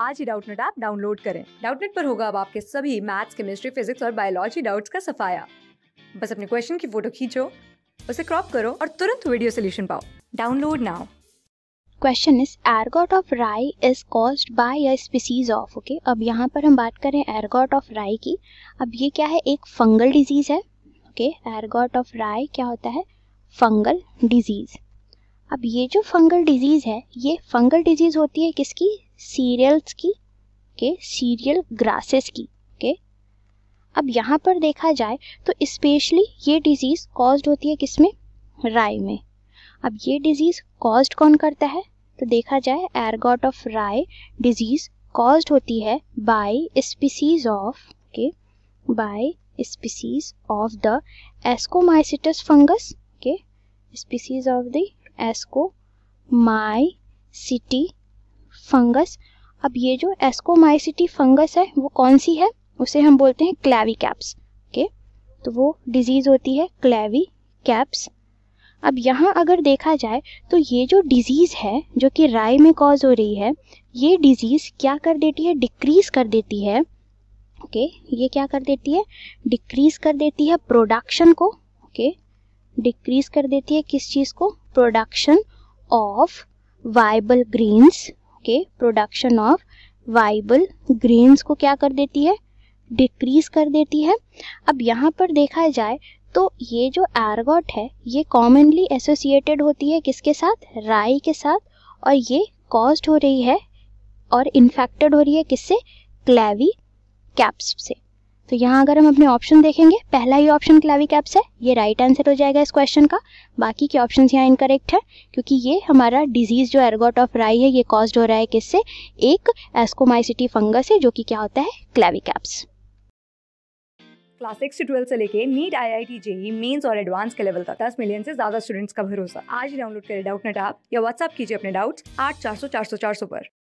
आज ही Doubtnut app download करें डाउटनेट पर होगा अब आपके सभी मैथ्स केमिस्ट्री फिजिक्स और बायोलॉजी डाउट्स का सफाया बस अपने क्वेश्चन की फोटो खींचो उसे क्रॉप करो और तुरंत वीडियो सोल्यूशन पाओ download now question is ergot of rye is cause by a species of okay अब यहाँ पर हम बात करें एरगॉट ऑफ राई की अब ये क्या है एक फंगल डिजीज़ है ओके एरगॉट ऑफ राई क्या होता है फंगल डिजीज़ अब ये जो फंगल डिजीज़ है ये फंगल डिजीज़ होती है किसकी सीरियल्स की के सीरियल ग्रासेस की के अब यहाँ पर देखा जाए तो स्पेशली ये डिजीज़ कॉज्ड होती है किसमें राय में अब ये डिजीज़ कॉज्ड कौन करता है तो देखा जाए ergot of rye disease caused होती है बाय स्पीसीज ऑफ के by species of the ascomycetes fungus के species of the ascomycete fungus अब ये जो एस्कोमाइसिटी फंगस है वो कौन सी है उसे हम बोलते हैं क्लैवी कैप्स ओके तो वो डिजीज़ होती है क्लैवी कैप्स अब यहाँ अगर देखा जाए तो ये जो डिजीज़ है जो कि राय में कॉज हो रही है ये डिजीज़ क्या कर देती है डिक्रीज़ कर देती है ओके ये क्या कर देती है डिक्रीज़ कर देती है प्रोडक्शन को ओके डिक्रीज़ कर देती है किस चीज़ को प्रोडक्शन ऑफ वाइबल ग्रीन्स के प्रोडक्शन ऑफ वाइबल ग्रेन्स को क्या कर देती है डिक्रीज कर देती है अब यहाँ पर देखा जाए तो ये जो एरगॉट है ये कॉमनली एसोसिएटेड होती है किसके साथ राई के साथ और ये कॉज्ड हो रही है और इन्फेक्टेड हो रही है किससे क्लेवी कैप्स से तो यहाँ अगर हम अपने ऑप्शन देखेंगे पहला ही ऑप्शन क्लाविक एप्स है ये राइट आंसर हो जाएगा इस क्वेश्चन का बाकी के ऑप्शन यहाँ इनकरेक्ट है क्योंकि ये हमारा डिजीज जो एरगोट ऑफ राई है ये कॉज हो रहा है किससे एक एस्कोमाइसिटी फंगस है जो कि क्या होता है claviceps class six twelfth twelve से लेके NEET I I T JEE mains और एडवांस के लेवल तक दस मिलियन से ज्यादा स्टूडेंट्स का भरोसा आज डाउनलोड करें डाउट नेट आप या व्हाट्सअप कीजिए अपने डाउट्स आठ चार सौ चार सौ चार सौ पर